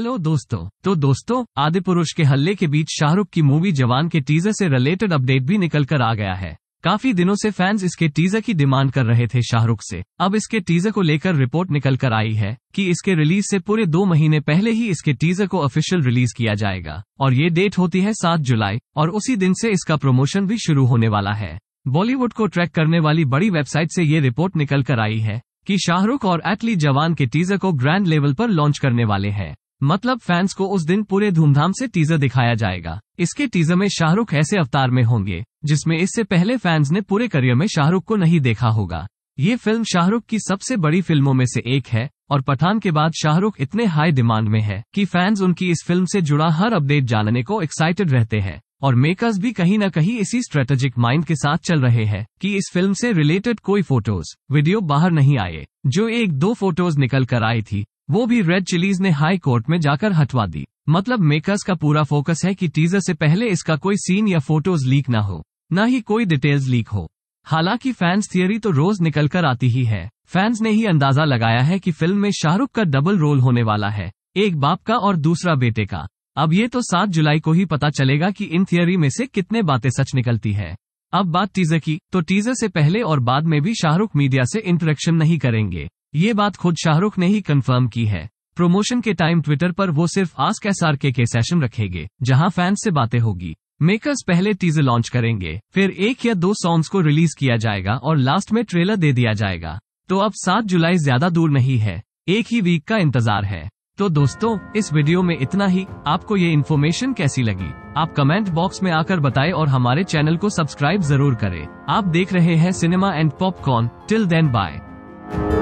hello दोस्तों तो दोस्तों आदि पुरुष के हल्ले के बीच शाहरुख की मूवी जवान के टीजर से रिलेटेड अपडेट भी निकल कर आ गया है काफी दिनों से फैंस इसके टीजर की डिमांड कर रहे थे शाहरुख से अब इसके टीजर को लेकर रिपोर्ट निकल कर आई है कि इसके रिलीज से पूरे दो महीने पहले ही इसके टीजर को ऑफिशियल रिलीज किया जाएगा और ये डेट होती है सात जुलाई और उसी दिन से इसका प्रमोशन भी शुरू होने वाला है बॉलीवुड को ट्रैक करने वाली बड़ी वेबसाइट से ये रिपोर्ट निकल कर आई है कि शाहरुख और एटली जवान के टीजर को ग्रैंड लेवल पर लॉन्च करने वाले हैं मतलब फैंस को उस दिन पूरे धूमधाम से टीजर दिखाया जाएगा इसके टीजर में शाहरुख ऐसे अवतार में होंगे जिसमें इससे पहले फैंस ने पूरे करियर में शाहरुख को नहीं देखा होगा ये फिल्म शाहरुख की सबसे बड़ी फिल्मों में से एक है और पठान के बाद शाहरुख इतने हाई डिमांड में है कि फैंस उनकी इस फिल्म से जुड़ा हर अपडेट जानने को एक्साइटेड रहते हैं और मेकर्स भी कहीं न कहीं इसी स्ट्रेटेजिक माइंड के साथ चल रहे हैं कि इस फिल्म से रिलेटेड कोई फोटोज वीडियो बाहर नहीं आए जो एक दो फोटोज निकल कर आई थी वो भी रेड चिलीज ने हाई कोर्ट में जाकर हटवा दी मतलब मेकर्स का पूरा फोकस है कि टीजर से पहले इसका कोई सीन या फोटोज लीक ना हो न ही कोई डिटेल्स लीक हो हालांकि फैंस थियरी तो रोज निकल कर आती ही है फैंस ने ही अंदाजा लगाया है कि फिल्म में शाहरुख का डबल रोल होने वाला है एक बाप का और दूसरा बेटे का अब ये तो सात जुलाई को ही पता चलेगा कि इन थियरी में से कितने बातें सच निकलती है अब बात टीजर की तो टीजर से पहले और बाद में भी शाहरुख मीडिया से इंटरेक्शन नहीं करेंगे ये बात खुद शाहरुख ने ही कंफर्म की है प्रमोशन के टाइम ट्विटर पर वो सिर्फ ask S R K, session रखेंगे जहां फैंस से बातें होगी मेकर्स पहले टीजर लॉन्च करेंगे फिर एक या दो सॉन्ग्स को रिलीज किया जाएगा और लास्ट में ट्रेलर दे दिया जाएगा तो अब सात जुलाई ज्यादा दूर नहीं है एक ही वीक का इंतजार है तो दोस्तों इस वीडियो में इतना ही आपको ये इन्फॉर्मेशन कैसी लगी आप कमेंट बॉक्स में आकर बताएं और हमारे चैनल को सब्सक्राइब जरूर करें आप देख रहे हैं cinema and popcorn till then bye